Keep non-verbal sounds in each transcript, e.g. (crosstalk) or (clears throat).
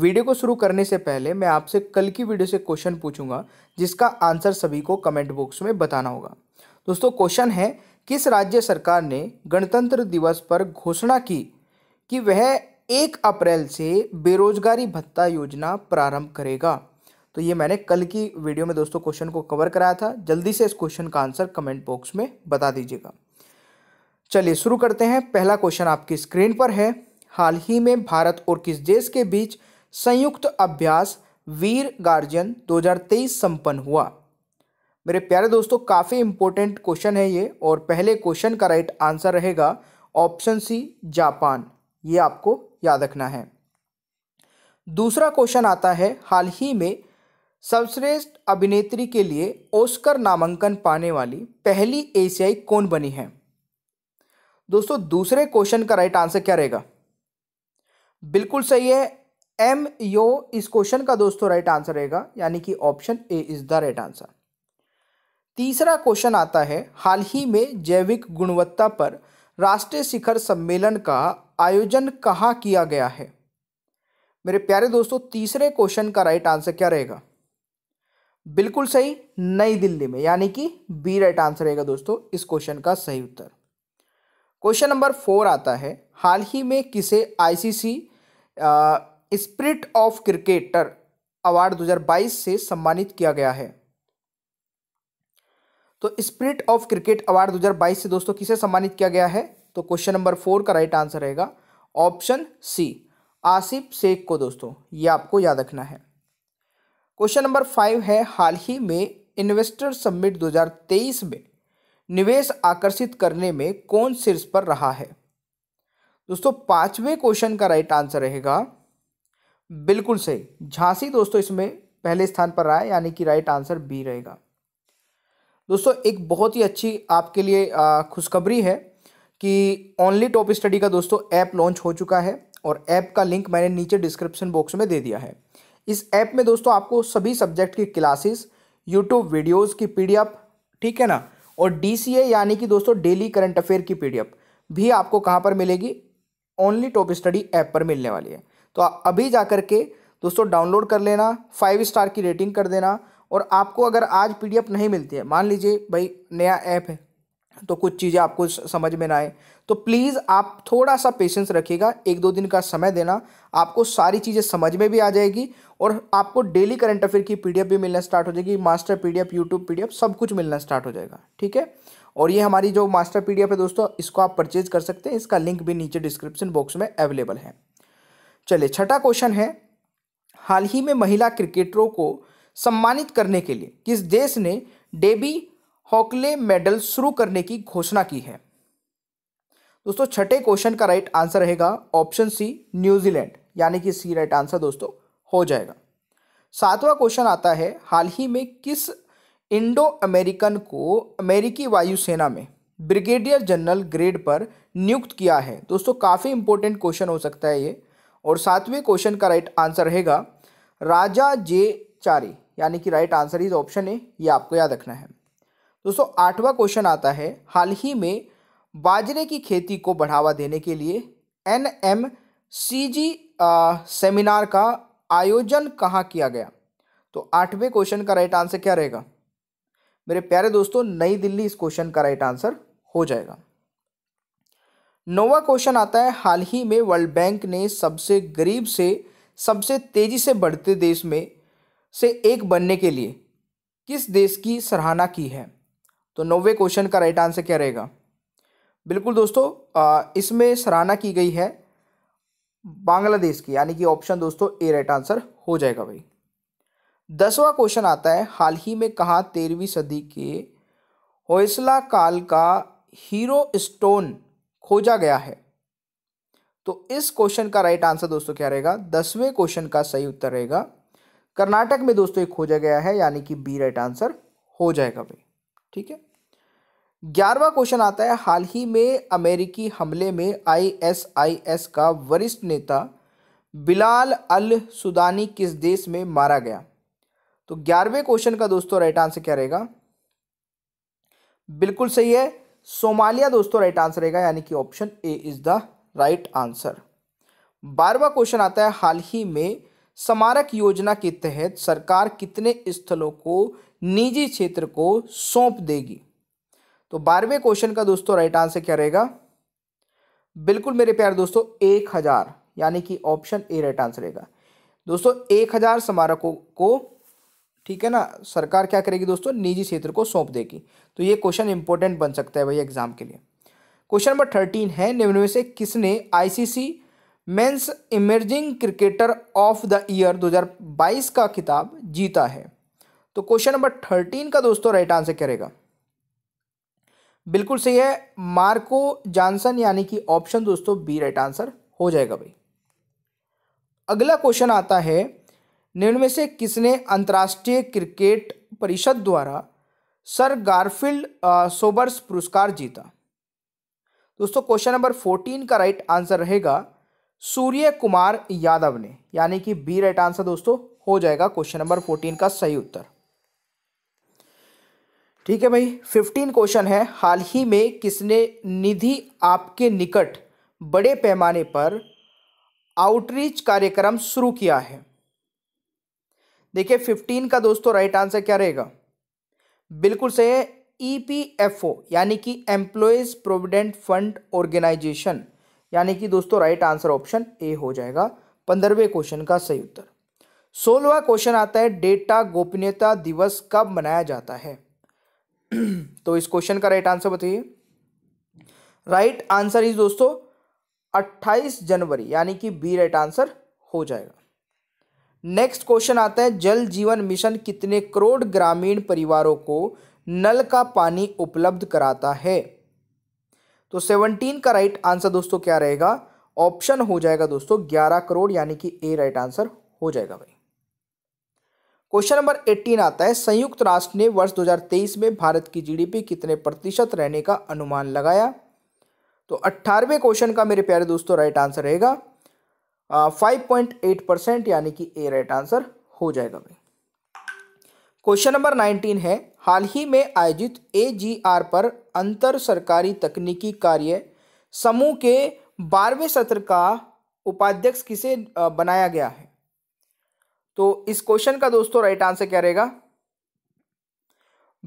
video को शुरू करने से पहले मैं आपसे कल की वीडियो से क्वेश्चन पूछूंगा जिसका आंसर सभी को कमेंट बॉक्स में बताना होगा दोस्तों क्वेश्चन है किस राज्य सरकार ने गणतंत्र दिवस पर घोषणा की कि वह एक अप्रैल से बेरोजगारी भत्ता योजना प्रारंभ करेगा तो ये मैंने कल की वीडियो में दोस्तों क्वेश्चन को कवर कराया था जल्दी से इस क्वेश्चन का आंसर कमेंट बॉक्स में बता दीजिएगा चलिए शुरू करते हैं पहला क्वेश्चन आपकी स्क्रीन पर है हाल ही में भारत और किस देश के बीच संयुक्त अभ्यास वीर गार्जियन 2023 संपन्न हुआ मेरे प्यारे दोस्तों काफ़ी इंपॉर्टेंट क्वेश्चन है ये और पहले क्वेश्चन का राइट आंसर रहेगा ऑप्शन सी जापान ये आपको याद रखना है दूसरा क्वेश्चन आता है हाल ही में सर्वश्रेष्ठ अभिनेत्री के लिए ओस्कर नामांकन पाने वाली पहली एशियाई कौन बनी है दोस्तों दूसरे क्वेश्चन का राइट आंसर क्या रहेगा बिल्कुल सही है एम यो इस क्वेश्चन का दोस्तों राइट आंसर रहेगा यानी कि option A is the right answer तीसरा क्वेश्चन आता है हाल ही में जैविक गुणवत्ता पर राष्ट्रीय शिखर सम्मेलन का आयोजन कहाँ किया गया है मेरे प्यारे दोस्तों तीसरे क्वेश्चन का राइट आंसर क्या रहेगा बिल्कुल सही नई दिल्ली में यानी कि बी राइट आंसर रहेगा दोस्तों इस क्वेश्चन का सही उत्तर क्वेश्चन नंबर फोर आता है हाल ही में किसे ICC spirit of cricketer award 2022 से सम्मानित किया गया है तो स्प्रिट ऑफ क्रिकेट अवार्ड 2022 से दोस्तों किसे सम्मानित किया गया है तो क्वेश्चन नंबर फोर का राइट आंसर रहेगा ऑप्शन सी आसिफ शेख को दोस्तों ये आपको याद रखना है क्वेश्चन नंबर फाइव है हाल ही में इन्वेस्टर सबमिट 2023 में निवेश आकर्षित करने में कौन शीर्ष पर रहा है दोस्तों पांचवें क्वेश्चन का राइट आंसर रहेगा बिल्कुल सही झांसी दोस्तों इसमें पहले स्थान पर रहा है यानी कि राइट आंसर बी रहेगा दोस्तों एक बहुत ही अच्छी आपके लिए खुशखबरी है कि ओनली टॉप स्टडी का दोस्तों ऐप लॉन्च हो चुका है और ऐप का लिंक मैंने नीचे डिस्क्रिप्शन बॉक्स में दे दिया है इस ऐप में दोस्तों आपको सभी सब्जेक्ट की क्लासेस यूट्यूब वीडियोज़ की पी ठीक है ना और डी यानी कि दोस्तों डेली करंट अफेयर की पी भी आपको कहाँ पर मिलेगी ओनली टॉप स्टडी ऐप पर मिलने वाली है तो अभी जा कर के दोस्तों डाउनलोड कर लेना फाइव स्टार की रेटिंग कर देना और आपको अगर आज पीडीएफ नहीं मिलती है मान लीजिए भाई नया ऐप है तो कुछ चीज़ें आपको समझ में ना आए तो प्लीज़ आप थोड़ा सा पेशेंस रखिएगा एक दो दिन का समय देना आपको सारी चीज़ें समझ में भी आ जाएगी और आपको डेली करंट अफेयर की पीडीएफ भी मिलना स्टार्ट हो जाएगी मास्टर पीडीएफ यूट्यूब पीडीएफ सब कुछ मिलना स्टार्ट हो जाएगा ठीक है और ये हमारी जो मास्टर पीडीएफ है दोस्तों इसको आप परचेज कर सकते हैं इसका लिंक भी नीचे डिस्क्रिप्शन बॉक्स में अवेलेबल है चले छठा क्वेश्चन है हाल ही में महिला क्रिकेटरों को सम्मानित करने के लिए किस देश ने डेबी हॉकले मेडल शुरू करने की घोषणा की है दोस्तों छठे क्वेश्चन का राइट आंसर रहेगा ऑप्शन सी न्यूजीलैंड यानी कि सी राइट आंसर दोस्तों हो जाएगा सातवां क्वेश्चन आता है हाल ही में किस इंडो अमेरिकन को अमेरिकी वायुसेना में ब्रिगेडियर जनरल ग्रेड पर नियुक्त किया है दोस्तों काफ़ी इंपॉर्टेंट क्वेश्चन हो सकता है ये और सातवें क्वेश्चन का राइट आंसर रहेगा राजा जे चारी यानी कि right answer is option A ये आपको याद रखना है दोस्तों आठवां क्वेश्चन आता है हाल ही में बाजरे की खेती को बढ़ावा देने के लिए N M C G seminar का आयोजन कहाँ किया गया तो आठवें क्वेश्चन का राइट आंसर क्या रहेगा मेरे प्यारे दोस्तों नई दिल्ली इस क्वेश्चन का राइट आंसर हो जाएगा नौवा क्वेश्चन आता है हाल ही में वर्ल्ड बैंक ने सबसे गरीब से सबसे तेजी से बढ़ते देश में से एक बनने के लिए किस देश की सराहना की है तो नौवे क्वेश्चन का राइट आंसर क्या रहेगा बिल्कुल दोस्तों इसमें सराहना की गई है बांग्लादेश की यानी कि ऑप्शन दोस्तों ए राइट आंसर हो जाएगा भाई दसवां क्वेश्चन आता है हाल ही में कहा तेरहवीं सदी के होयसला काल का हीरो स्टोन खोजा गया है तो इस क्वेश्चन का राइट आंसर दोस्तों क्या रहेगा दसवें क्वेश्चन का सही उत्तर रहेगा कर्नाटक में दोस्तों ये खोजा गया है यानी कि बी राइट आंसर हो जाएगा भाई ठीक है ग्यारहवा क्वेश्चन आता है हाल ही में अमेरिकी हमले में आईएसआईएस का वरिष्ठ नेता बिलाल अल सुदानी किस देश में मारा गया तो ग्यारहवें क्वेश्चन का दोस्तों राइट आंसर क्या रहेगा बिल्कुल सही है सोमालिया दोस्तों राइट आंसर रहेगा यानी कि option A is the right answer बारहवा क्वेश्चन आता है हाल ही में स्मारक योजना के तहत सरकार कितने स्थलों को निजी क्षेत्र को सौंप देगी तो बारहवें क्वेश्चन का दोस्तों राइट आंसर क्या रहेगा बिल्कुल मेरे प्यार दोस्तों एक हजार यानी कि ऑप्शन ए राइट आंसर रहेगा दोस्तों एक हजार स्मारकों को ठीक है ना सरकार क्या करेगी दोस्तों निजी क्षेत्र को सौंप देगी तो ये क्वेश्चन इंपॉर्टेंट बन सकता है भाई एग्जाम के लिए क्वेश्चन नंबर थर्टीन है निम्न में से किसने ICC men's emerging cricketer of the year 2022 का खिताब जीता है तो क्वेश्चन नंबर थर्टीन का दोस्तों राइट आंसर करेगा बिल्कुल सही है मार्को जॉनसन यानी कि ऑप्शन दोस्तों बी राइट आंसर हो जाएगा भाई अगला क्वेश्चन आता है निम्न में से किसने अंतर्राष्ट्रीय क्रिकेट परिषद द्वारा सर गारफील्ड सोबर्स पुरस्कार जीता दोस्तों क्वेश्चन नंबर फोर्टीन का राइट आंसर रहेगा सूर्य कुमार यादव ने यानी कि बी राइट आंसर दोस्तों हो जाएगा क्वेश्चन नंबर फोर्टीन का सही उत्तर ठीक है भाई फिफ्टीन क्वेश्चन है हाल ही में किसने निधि आपके निकट बड़े पैमाने पर आउटरीच कार्यक्रम शुरू किया है देखिए फिफ्टीन का दोस्तों राइट आंसर क्या रहेगा बिल्कुल सही है ई पी एफ ओ यानी कि एम्प्लॉयज़ प्रोविडेंट फंड ऑर्गेनाइजेशन यानी कि दोस्तों राइट आंसर ऑप्शन ए हो जाएगा पंद्रहवें क्वेश्चन का सही उत्तर सोलहवा क्वेश्चन आता है डेटा गोपनीयता दिवस कब मनाया जाता है (clears throat) तो इस क्वेश्चन का राइट आंसर बताइए राइट आंसर इज दोस्तों 28 जनवरी यानी कि बी राइट आंसर हो जाएगा नेक्स्ट क्वेश्चन आता है जल जीवन मिशन कितने करोड़ ग्रामीण परिवारों को नल का पानी उपलब्ध कराता है तो सेवनटीन का राइट आंसर दोस्तों क्या रहेगा ऑप्शन हो जाएगा दोस्तों ग्यारह करोड़ यानी कि ए राइट आंसर हो जाएगा भाई क्वेश्चन नंबर एट्टीन आता है संयुक्त राष्ट्र ने वर्ष 2023 में भारत की जीडीपी कितने प्रतिशत रहने का अनुमान लगाया तो अट्ठारहवें क्वेश्चन का मेरे प्यारे दोस्तों राइट आंसर रहेगा फाइव पॉइंट एट परसेंट यानी कि ए राइट आंसर हो जाएगा भाई क्वेश्चन नंबर नाइनटीन है हाल ही में आयोजित ए जी आर पर अंतर सरकारी तकनीकी कार्य समूह के बारहवें सत्र का उपाध्यक्ष किसे बनाया गया है तो इस क्वेश्चन का दोस्तों राइट आंसर क्या रहेगा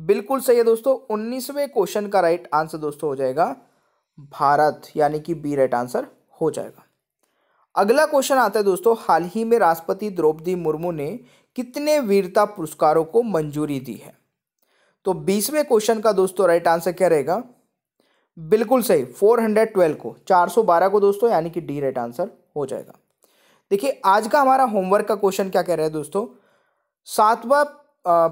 बिल्कुल सही है दोस्तों उन्नीसवें क्वेश्चन का राइट आंसर दोस्तों हो जाएगा भारत यानी कि बी राइट आंसर हो जाएगा अगला क्वेश्चन आता है दोस्तों हाल ही में राष्ट्रपति द्रौपदी मुर्मू ने कितने वीरता पुरस्कारों को मंजूरी दी है तो बीसवें क्वेश्चन का दोस्तों राइट आंसर क्या रहेगा बिल्कुल सही 412 को 412 को दोस्तों यानी कि डी राइट आंसर हो जाएगा देखिए आज का हमारा होमवर्क का क्वेश्चन क्या कह रहा है दोस्तों सातवा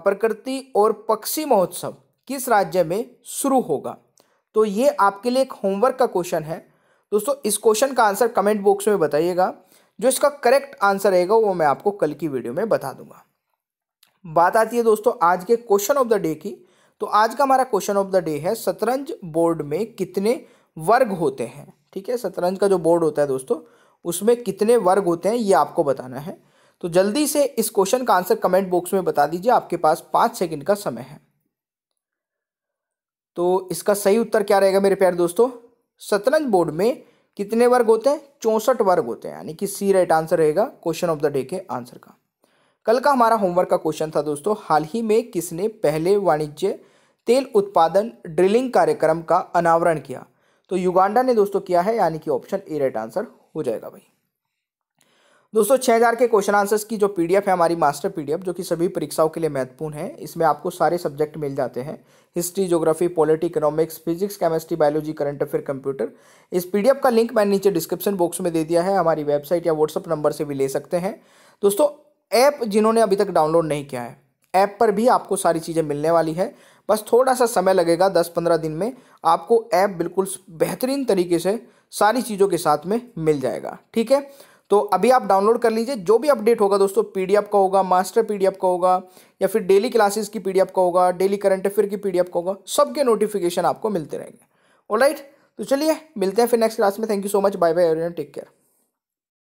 प्रकृति और पक्षी महोत्सव किस राज्य में शुरू होगा तो ये आपके लिए एक होमवर्क का क्वेश्चन है दोस्तों इस क्वेश्चन का आंसर कमेंट बॉक्स में बताइएगा जो इसका करेक्ट आंसर रहेगा वो मैं आपको कल की वीडियो में बता दूंगा बात आती है दोस्तों आज के क्वेश्चन ऑफ द डे की तो आज का हमारा क्वेश्चन ऑफ द डे है शतरंज बोर्ड में कितने वर्ग होते हैं ठीक है शतरंज का जो बोर्ड होता है दोस्तों उसमें कितने वर्ग होते हैं ये आपको बताना है तो जल्दी से इस क्वेश्चन का आंसर कमेंट बॉक्स में बता दीजिए आपके पास पाँच सेकंड का समय है तो इसका सही उत्तर क्या रहेगा मेरे प्यारे दोस्तों शतरंज बोर्ड में कितने वर्ग होते हैं चौंसठ वर्ग होते हैं यानी कि सी राइट आंसर रहेगा क्वेश्चन ऑफ द डे के आंसर का कल का हमारा होमवर्क का क्वेश्चन था दोस्तों हाल ही में किसने पहले वाणिज्य तेल उत्पादन ड्रिलिंग कार्यक्रम का अनावरण किया तो युगांडा ने दोस्तों किया है यानी कि ऑप्शन ए राइट आंसर हो जाएगा भाई दोस्तों छः हज़ार के क्वेश्चन आंसर्स की जो पीडीएफ है हमारी मास्टर पीडीएफ जो कि सभी परीक्षाओं के लिए महत्वपूर्ण है इसमें आपको सारे सब्जेक्ट मिल जाते हैं history geography polity economics physics chemistry biology current affair computer इस पीडीएफ का लिंक मैंने नीचे डिस्क्रिप्शन बॉक्स में दे दिया है हमारी वेबसाइट या व्हाट्सअप नंबर से भी ले सकते हैं दोस्तों ऐप जिन्होंने अभी तक डाउनलोड नहीं किया है ऐप पर भी आपको सारी चीज़ें मिलने वाली है बस थोड़ा सा समय लगेगा दस पंद्रह दिन में आपको ऐप बिल्कुल बेहतरीन तरीके से सारी चीज़ों के साथ में मिल जाएगा ठीक है तो अभी आप डाउनलोड कर लीजिए जो भी अपडेट होगा दोस्तों पीडीएफ का होगा मास्टर पीडीएफ का होगा या फिर डेली क्लासेस की पीडीएफ का होगा डेली करंट अफेयर की पीडीएफ का होगा सबके नोटिफिकेशन आपको मिलते रहेंगे ऑलराइट तो चलिए मिलते हैं फिर नेक्स्ट क्लास में thank you so much bye bye every take care